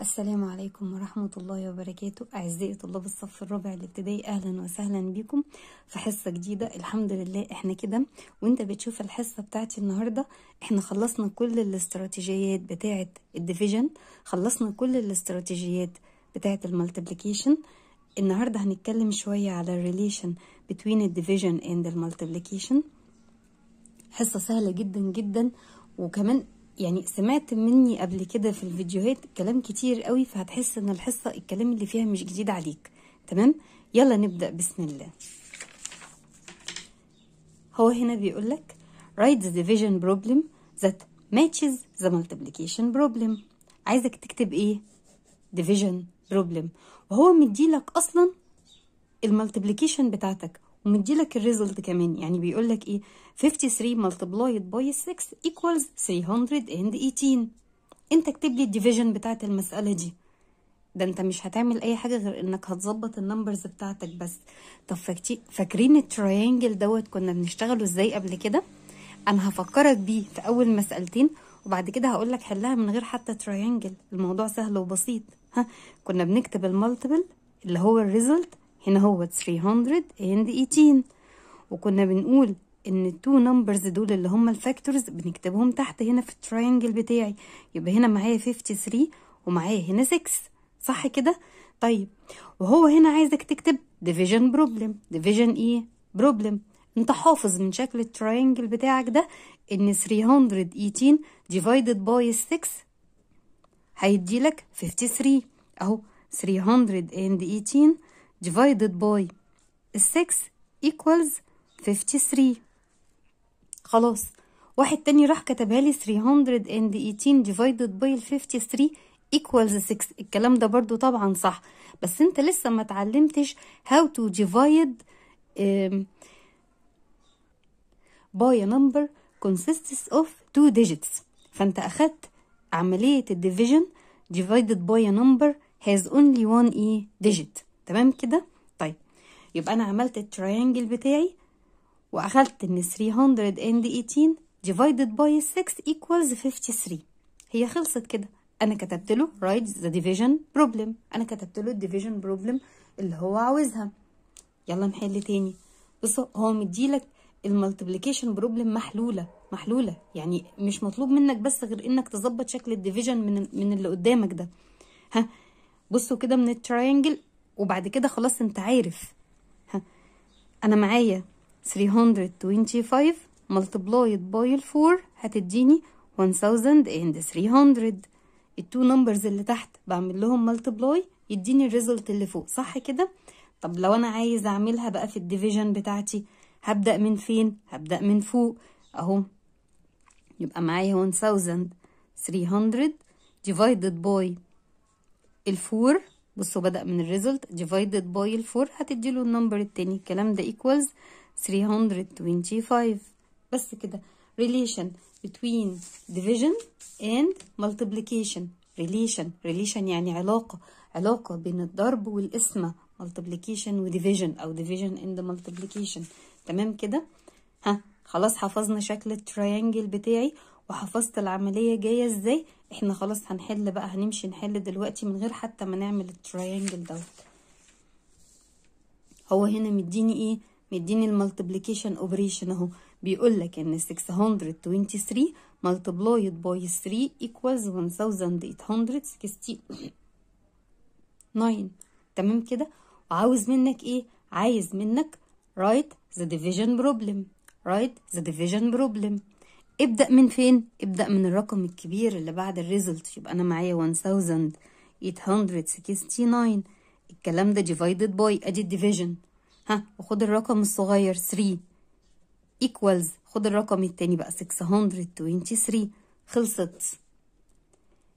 السلام عليكم ورحمة الله وبركاته أعزائي طلاب الصف الرابع الابتدائي أهلا وسهلا بكم في حصة جديدة الحمد لله احنا كده وانت بتشوف الحصة بتاعتي النهاردة احنا خلصنا كل الاستراتيجيات بتاعة الديفيجن خلصنا كل الاستراتيجيات بتاعة المالتبليكيشن النهاردة هنتكلم شوية على الريليشن between الديفيجن اند المالتبليكيشن حصة سهلة جدا جدا وكمان يعني سمعت مني قبل كده في الفيديوهات كلام كتير قوي فهتحس ان الحصة الكلام اللي فيها مش جديد عليك تمام يلا نبدأ بسم الله هو هنا بيقولك write the division problem that matches the multiplication problem عايزك تكتب ايه division problem وهو مديلك اصلا المالتيبليكيشن بتاعتك ومديلك الريزلت كمان يعني بيقول لك ايه 53 multiplied by 6 equals 318 انت اكتب لي الديفيجن بتاعت المساله دي ده انت مش هتعمل اي حاجه غير انك هتظبط النمبرز بتاعتك بس طب فاكرين التريانجل دوت كنا بنشتغله ازاي قبل كده انا هفكرك بيه في اول مسالتين وبعد كده هقول لك حلها من غير حتى تريانجل الموضوع سهل وبسيط ها كنا بنكتب المالتيبل اللي هو الريزلت هنا هو 318 وكنا بنقول ان التو نمبرز دول اللي هم الفاكتورز بنكتبهم تحت هنا في التراينجل بتاعي يبقى هنا معايا 53 ومعايا هنا 6 صح كده طيب وهو هنا عايزك تكتب ديفيجن بروبلم ديفيجن ايه بروبلم انت حافظ من شكل التراينجل بتاعك ده ان 318 ديفايدد باي 6 هيديلك 53 اهو 318 divided by 6 equals 53 خلاص واحد تاني راح كتبها لي 318 divided by 53 equals 6 الكلام ده برضو طبعا صح بس انت لسه ما تعلمتش how to divide by a number consists of two digits فانت اخدت عملية الديفيجن divided by a number has only one e digit تمام كده طيب يبقى انا عملت التريانجل بتاعي واخدت ان 318 divided by 6 equals 53 هي خلصت كده انا كتبت له write the division problem انا كتبت له division problem اللي هو عاوزها يلا نحل تاني بص هو مديلك المالتيبليكيشن بروبلم محلوله محلوله يعني مش مطلوب منك بس غير انك تظبط شكل الديفيجن من من اللي قدامك ده ها بصوا كده من التريانجل وبعد كده خلاص انت عارف ها. انا معايا 325 multiplied by 4 هتديني 1300 التو نمبرز اللي تحت بعمل لهم ملتبلاي يديني الريزلت اللي فوق صح كده طب لو انا عايز اعملها بقى في الديفيجن بتاعتي هبدا من فين هبدا من فوق اهو يبقى معايا 1300 divided by الفور بصوا بدأ من الريزلت divided by الفور هتديله النمبر التاني الكلام ده equals 325 بس كده relation between division and multiplication relation relation يعني علاقة علاقة بين الضرب والقسمة multiplication و division أو division and multiplication تمام كده ها خلاص حفظنا شكل التريانجل بتاعي وحفظت العملية جاية ازاي احنا خلاص هنحل بقى هنمشي نحل دلوقتي من غير حتى ما نعمل التريانجل دوت هو هنا مديني ايه مديني المالتيبليكيشن اوبريشن اهو بيقول لك ان 623 multiplied by 3 equals 1869 تمام كده وعاوز منك ايه عايز منك write the division problem write the division problem ابدأ من فين؟ ابدأ من الرقم الكبير اللي بعد الريزلت يبقى أنا معايا 1869 الكلام ده divided by أدي الديفيجن ها وخد الرقم الصغير 3 equals خد الرقم التاني بقى 623 خلصت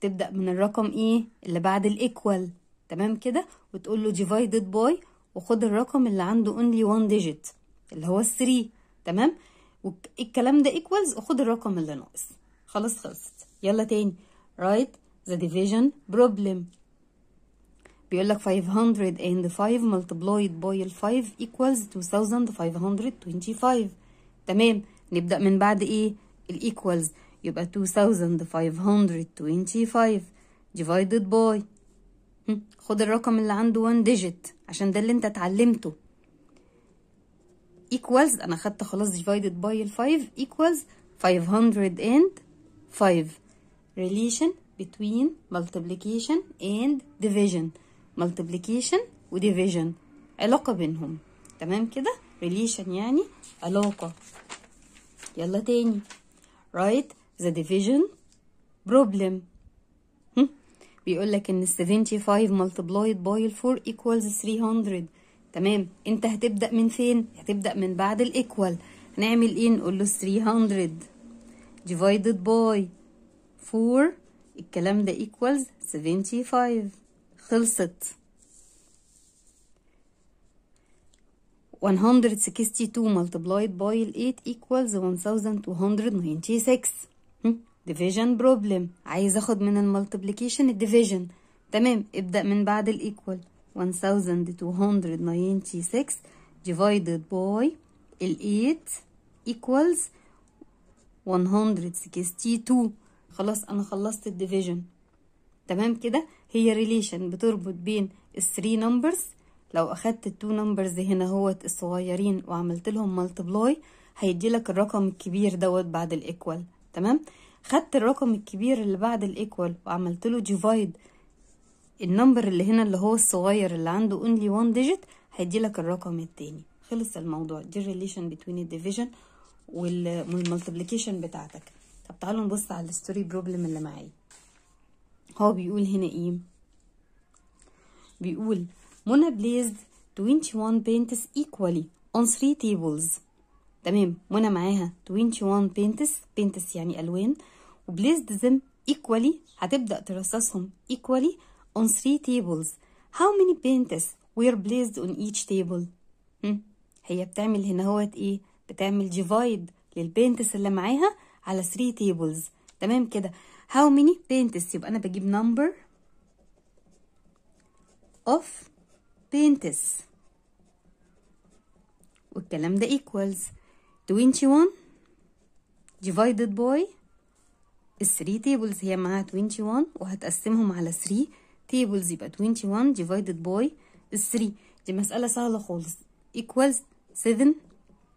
تبدأ من الرقم ايه اللي بعد الايكوال تمام كده وتقول له divided by وخد الرقم اللي عنده only one digit اللي هو 3 تمام والكلام ده equals وخد الرقم اللي ناقص خلاص خلصت يلا تاني write the division problem بيقول لك 505 multiplied by ال 5 equals 2525 تمام نبدأ من بعد ايه ال equals يبقى 2525 divided by خد الرقم اللي عنده 1 digit عشان ده اللي انت اتعلمته equals انا خدت خلاص divided by ال 5 equals 505 relation between multiplication and division multiplication و division علاقة بينهم تمام كده relation يعني علاقة يلا تاني write the division problem بيقول لك ان 75 multiplied by 4 equals 300 تمام انت هتبدا من فين هتبدا من بعد الايكوال هنعمل ايه نقول له 300 divided by 4 الكلام ده equals 75 خلصت 162 multiplied by 8 equals 1296 hmm? division problem عايز اخد من المالتيبليكيشن الديفيجن تمام ابدأ من بعد الايكوال 162 خلاص انا خلصت الديفيجن تمام كده هي ريليشن بتربط بين الثري نمبرز لو اخدت التو نمبرز هنا هوت الصغيرين وعملت لهم ملتبلاي هيدي لك الرقم الكبير دوت بعد الايكوال تمام خدت الرقم الكبير اللي بعد الايكوال وعملت له ديفايد النمبر اللي هنا اللي هو الصغير اللي عنده only one digit هيدي لك الرقم التاني خلص الموضوع دي relation between the division والmultiplication بتاعتك طب تعالوا نبص على الستوري بروبلم اللي معايا هو بيقول هنا ايه بيقول منى بليزد 21 بينتس equally on 3 tables تمام منى معاها 21 بينتس بينتس يعني الوان وبليزد them equally هتبدا ترصصهم equally on three tables how many painters were placed on each table هم. هي بتعمل هنا هوت ايه بتعمل ديفايد للبينتس اللي معاها على 3 tables تمام كده how many painters يبقى انا بجيب number of painters والكلام ده equals 21 divided by 3 tables هي معاها 21 وهتقسمهم على 3 tables يبقى 21 divided by 3 دي مسألة سهلة خالص equals 7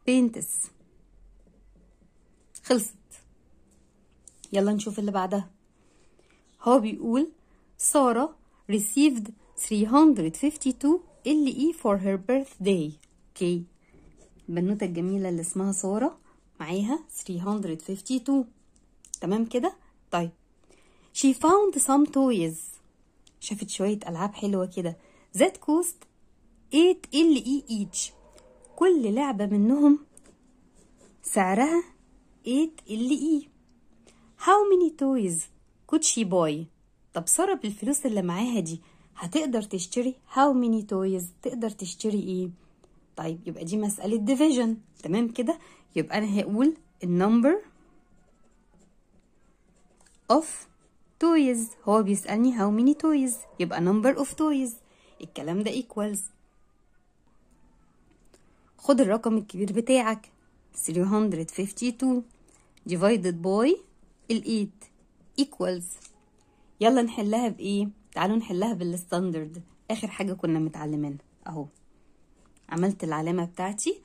paints خلصت يلا نشوف اللي بعدها هو بيقول سارة received 352 LE for her birthday اوكي البنوتة الجميلة اللي اسمها سارة معاها 352 تمام كده طيب she found some toys شافت شوية ألعاب حلوة كده ذات كوست 8 ال اي ايتش كل لعبة منهم سعرها 8 ال اي هاو ميني تويز could she buy طب سارة بالفلوس اللي معاها دي هتقدر تشتري هاو ميني تويز تقدر تشتري ايه طيب يبقى دي مسألة ديفيجن تمام كده يبقى أنا هقول النمبر of تويز هو بيسألني how many toys يبقى number of toys الكلام ده equals خد الرقم الكبير بتاعك 352 divided by ال 8 equals يلا نحلها بايه تعالوا نحلها بالستاندرد اخر حاجه كنا متعلمينها اهو عملت العلامه بتاعتي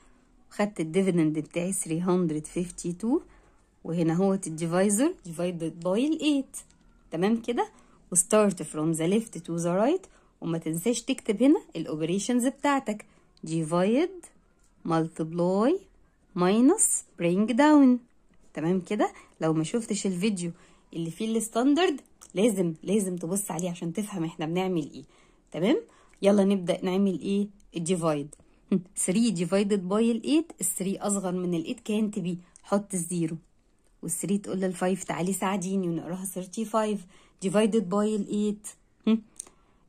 وخدت الديفيدند بتاعي 352 وهنا هو الديفايزر divided by ال 8 تمام كده وستارت فروم ذا ليفت تو ذا رايت وما تنساش تكتب هنا الاوبريشنز بتاعتك divide multiply minus bring down تمام كده لو ما شفتش الفيديو اللي فيه الستاندرد لازم لازم تبص عليه عشان تفهم احنا بنعمل ايه تمام يلا نبدا نعمل ايه الديفايد 3 ديفايدد باي ال 8 ال 3 اصغر من ال 8 كانت بي حط الزيرو وال3 تقول لل5 تعالي ساعديني ونقراها 35 ديفايدد باي ال 8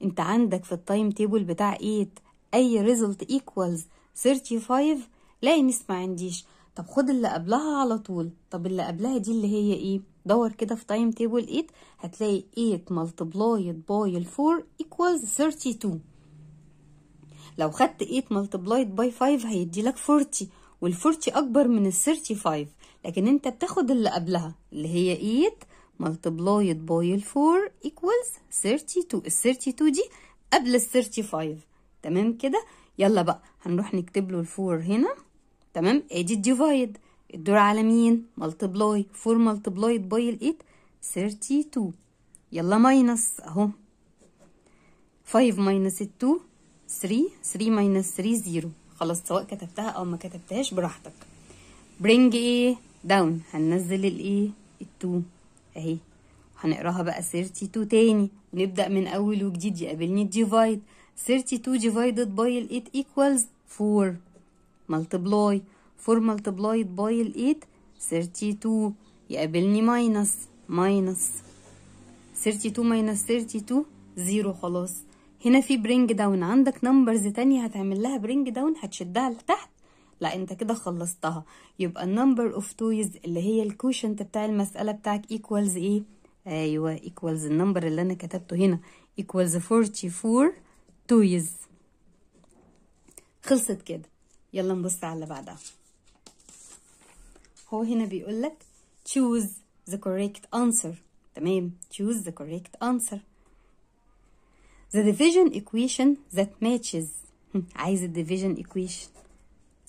انت عندك في التايم تيبل بتاع 8 اي ريزلت ايكوالز 35 لا يا ناس ما عنديش طب خد اللي قبلها على طول طب اللي قبلها دي اللي هي ايه دور كده في تايم تيبل 8 هتلاقي 8 multiplied by 4 ايكوالز 32 لو خدت 8 ملتبلايد باي 5 هيدي لك 40 وال 40 اكبر من ال 35 لكن انت بتاخد اللي قبلها اللي هي 8 multiplied by 4 equals 32 ال 32 دي قبل ال 35 تمام كده يلا بقى هنروح نكتب له ال 4 هنا تمام ادي الديفايد الدور على مين ملتبلاي 4 ملتبلايد باي ال 8 32 يلا ماينس اهو 5 ماينس 2 3 3 ماينس 3 0 خلاص سواء كتبتها او ما كتبتهاش براحتك برينج ايه داون هننزل الايه e، التو اهي هنقراها بقى 32 تاني ونبدأ من أول وجديد يقابلني الديفايد 32 باي ال 8 ايكوالز 4 ملتبلاي 4 باي ال 8 32 يقابلني ماينس ماينس 32 ماينس 32 0 خلاص هنا في برينج داون عندك نمبرز تانية هتعمل لها برينج داون هتشدها لتحت لا انت كده خلصتها يبقى النمبر اوف تويز اللي هي الكوشنت بتاع المساله بتاعك ايكوالز ايه ايوه ايكوالز النمبر اللي انا كتبته هنا ايكوالز 44 تويز خلصت كده يلا نبص على اللي بعدها هو هنا بيقول لك choose the correct answer تمام choose the correct answer the division equation that matches عايز division equation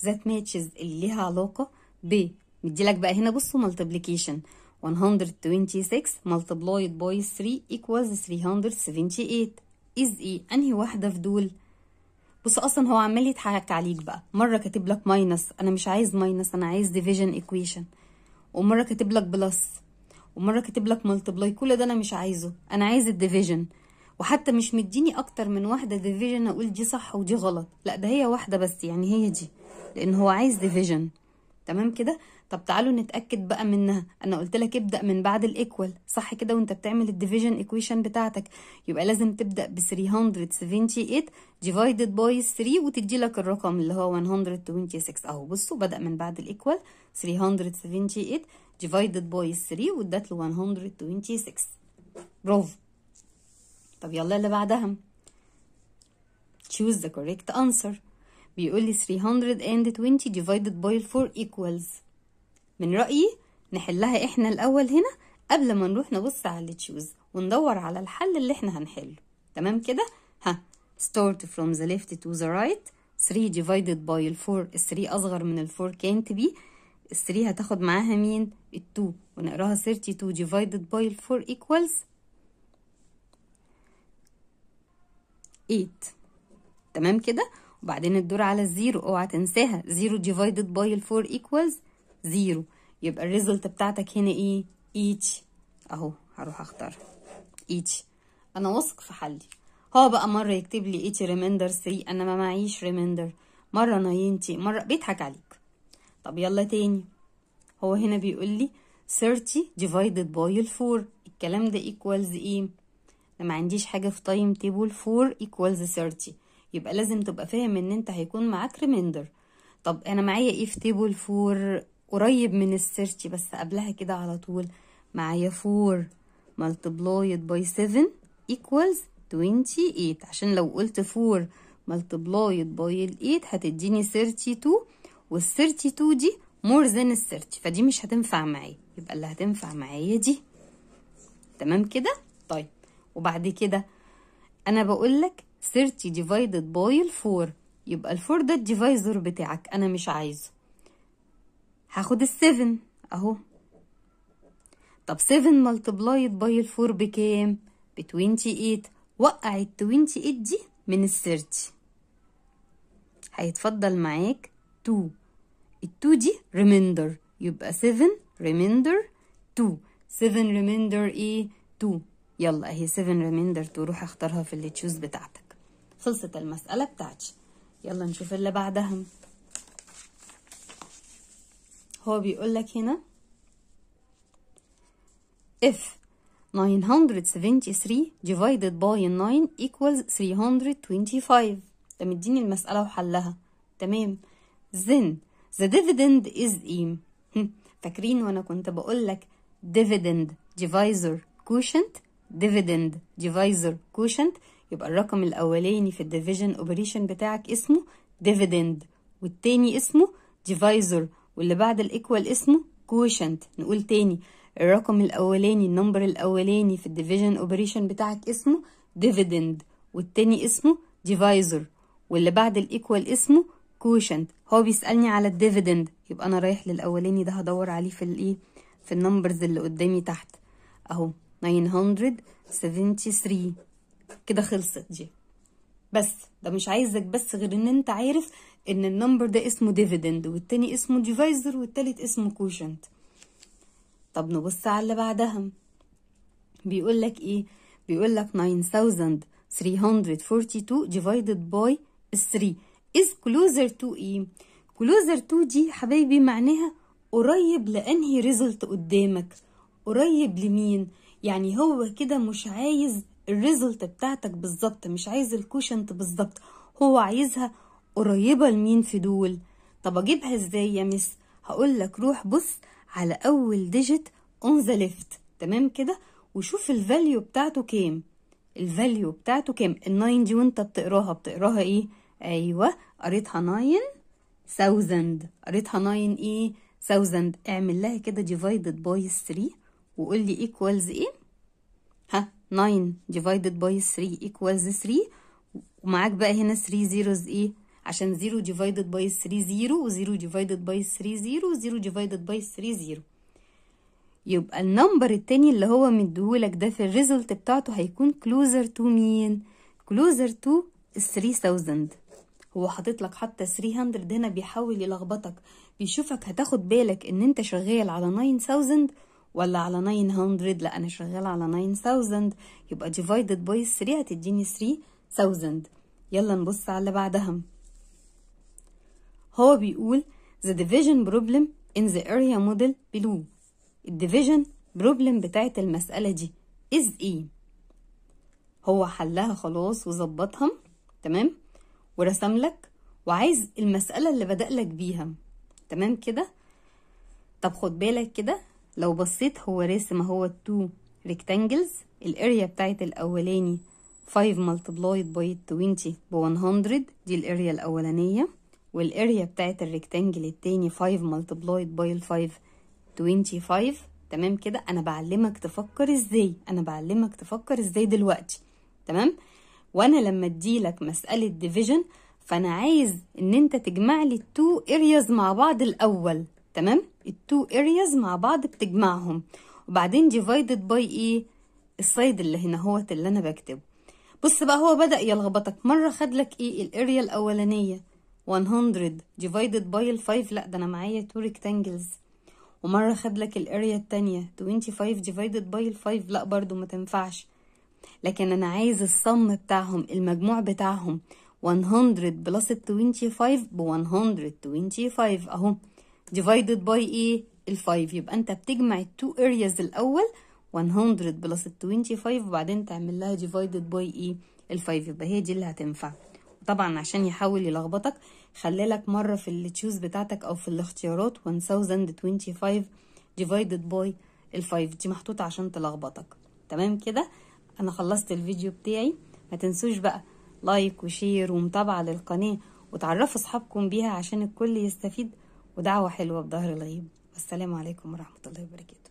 ذات ماتشز اللي ليها علاقة ب مديلك بقى هنا بصوا ملتبليكيشن 126 ملتبلايد باي 3 ايكوالز 378 از ايه انهي واحدة في دول بص اصلا هو عمال يضحك عليك بقى مرة كاتب لك ماينس انا مش عايز ماينس انا عايز ديفيجن ايكويشن ومرة كاتب لك بلس ومرة كاتب لك ملتبلاي كل ده انا مش عايزه انا عايز الديفيجن وحتى مش مديني اكتر من واحدة ديفيجن اقول دي صح ودي غلط لا ده هي واحدة بس يعني هي دي لان هو عايز ديفيجن تمام كده طب تعالوا نتاكد بقى منها انا قلت لك ابدا من بعد الايكوال صح كده وانت بتعمل الديفيجن ايكويشن بتاعتك يبقى لازم تبدا ب 378 ديفايدد باي 3 وتدي لك الرقم اللي هو 126 اهو بصوا بدا من بعد الايكوال 378 ديفايدد باي 3 وادت له 126 برافو طب يلا اللي بعدها choose the correct answer بيقول لي 320 divided by 4 equals من رأيي نحلها احنا الأول هنا قبل ما نروح نبص على اللي تشوز وندور على الحل اللي احنا هنحله تمام كده ها start from the left to the right 3 divided by 4 3 أصغر من 4 can't be 3 هتاخد معاها مين ال 2 ونقراها 32 divided by 4 equals 8 تمام كده وبعدين الدور على الزيرو اوعى تنساها زيرو ديفايدد باي الفور ايكوالز زيرو يبقى الريزلت بتاعتك هنا ايه ايتش اهو هروح اختار ايتش انا واثق في حلي هو بقى مره يكتب لي ايتش ريميندر 3 انا ما معيش ريميندر مره ناينتي مره بيضحك عليك طب يلا تاني هو هنا بيقول لي 30 ديفايدد باي الفور الكلام ده ايكوالز ايه انا ما عنديش حاجه في تايم تيبل 4 ايكوالز 30 يبقى لازم تبقى فاهم ان انت هيكون معاك ريميندر طب انا معايا ايه في تيبل فور قريب من السيرش بس قبلها كده على طول معايا 4 multiplied by 7 equals 28 عشان لو قلت 4 multiplied by ال 8 هتديني 32 وال 32 دي more than ال فدي مش هتنفع معايا يبقى اللي هتنفع معايا دي تمام كده طيب وبعد كده انا بقول لك 30 divided باي 4 يبقى 4 ده الديفايزر بتاعك انا مش عايزه هاخد 7 اهو طب 7 multiplied by 4 بكام ب 28 وقع ال 28 دي من ال 30 هيتفضل معاك 2 ال 2 دي remainder يبقى 7 remainder 2 7 remainder ايه 2 يلا اهي 7 remainder 2 روح اختارها في اللي تشوز بتاعتك خلصت المسألة بتاعتي يلا نشوف اللي بعدها هو بيقول لك هنا if 973 divided by 9 equals 325 ده مديني المسألة وحلها تمام then the dividend is aim فاكرين وانا كنت بقول لك dividend divisor quotient dividend divisor quotient يبقى الرقم الاولاني في الديفيجن اوبريشن بتاعك اسمه ديفيدند والتاني اسمه ديفايزر واللي بعد الايكوال اسمه كوشنت نقول تاني الرقم الاولاني النمبر الاولاني في الديفيجن اوبريشن بتاعك اسمه ديفيدند والتاني اسمه ديفايزر واللي بعد الايكوال اسمه كوشنت هو بيسالني على الديفيدند يبقى انا رايح للاولاني ده هدور عليه في الايه في النمبرز اللي قدامي تحت اهو 973 كده خلصت دي بس ده مش عايزك بس غير ان انت عارف ان النمبر ده اسمه ديفيدند والتاني اسمه ديفايزر والتالت اسمه كوشنت طب نبص على اللي بعدها بيقول لك ايه بيقول لك 9342 divided by 3 is closer to ايه closer to دي حبايبي معناها قريب لانهي ريزلت قدامك قريب لمين يعني هو كده مش عايز الريزلت بتاعتك بالظبط مش عايز الكوشنت بالظبط هو عايزها قريبة لمين في دول طب اجيبها ازاي يا مس هقول لك روح بص على اول ديجيت اون ذا ليفت تمام كده وشوف الفاليو بتاعته كام الفاليو بتاعته كام الناين دي وانت بتقراها بتقراها ايه ايوه قريتها ناين ثاوزند قريتها ناين ايه 1000 اعمل لها كده ديفايدد باي 3 وقول لي ايكوالز ايه 9 divided by 3 equals 3 ومعاك بقى هنا 3 zeros ايه عشان 0 divided by 3 0 و 0 divided by 3 0 و 0 divided by 3 0 يبقى النمبر التاني اللي هو مديهولك ده في الريزلت بتاعته هيكون closer to مين closer to 3000 هو حاطط لك حتى 300 هنا بيحاول يلخبطك بيشوفك هتاخد بالك ان انت شغال على 9000 ولا على 900 لا انا شغاله على 9000 يبقى divided by 3 هتديني 3000 يلا نبص على اللي بعدها هو بيقول the division problem in the area model below الديفيجن بروبلم بتاعت المسألة دي is ايه هو حلها خلاص وظبطها تمام ورسم لك وعايز المسألة اللي بدأ لك بيها تمام كده طب خد بالك كده لو بصيت هو راسم هو التو ريكتانجلز الاريا بتاعت الاولاني 5 multiplied by 20 ب 100 دي الاريا الاولانيه والاريا بتاعت الريكتانجل التاني 5 multiplied by 5 25 تمام كده انا بعلمك تفكر ازاي انا بعلمك تفكر ازاي دلوقتي تمام وانا لما ادي لك مساله ديفيجن فانا عايز ان انت تجمع لي التو ارياز مع بعض الاول تمام التو ارياز مع بعض بتجمعهم وبعدين ديفايدد باي ايه السايد اللي هنا هوت اللي انا بكتبه بص بقى هو بدأ يلخبطك مرة خدلك ايه e، الاريا الاولانية 100 ديفايدد باي ال 5 لا ده انا معايا تو ريكتانجلز ومرة خدلك الاريا التانية 25 ديفايدد باي ال 5 لا برده ما تنفعش لكن انا عايز الصم بتاعهم المجموع بتاعهم 100 بلس 25 ب 125 اهو divided by ايه ال 5 يبقى انت بتجمع التو areas الاول 100 بلس ال 25 وبعدين تعمل لها divided by ايه ال 5 يبقى هي دي اللي هتنفع طبعا عشان يحاول يلخبطك خلي لك مرة في التشوز بتاعتك او في الاختيارات 1025 divided by ال 5 دي محطوطة عشان تلخبطك تمام كده انا خلصت الفيديو بتاعي ما تنسوش بقى لايك وشير ومتابعة للقناة وتعرفوا اصحابكم بيها عشان الكل يستفيد ودعوة حلوة بظهر الغيب والسلام عليكم ورحمة الله وبركاته